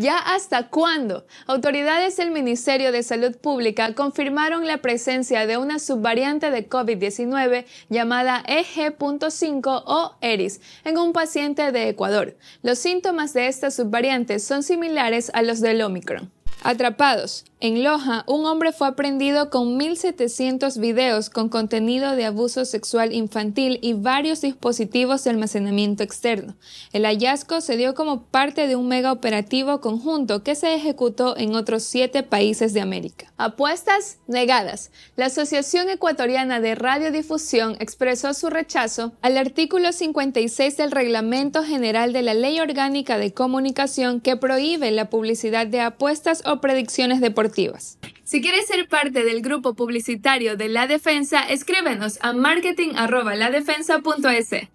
¿Ya hasta cuándo? Autoridades del Ministerio de Salud Pública confirmaron la presencia de una subvariante de COVID-19 llamada EG.5 o ERIS en un paciente de Ecuador. Los síntomas de esta subvariante son similares a los del Omicron. Atrapados. En Loja, un hombre fue aprendido con 1.700 videos con contenido de abuso sexual infantil y varios dispositivos de almacenamiento externo. El hallazgo se dio como parte de un mega operativo conjunto que se ejecutó en otros siete países de América. Apuestas negadas. La Asociación Ecuatoriana de Radiodifusión expresó su rechazo al artículo 56 del Reglamento General de la Ley Orgánica de Comunicación que prohíbe la publicidad de apuestas o predicciones deportivas. Si quieres ser parte del grupo publicitario de La Defensa, escríbenos a marketing.ladefensa.es.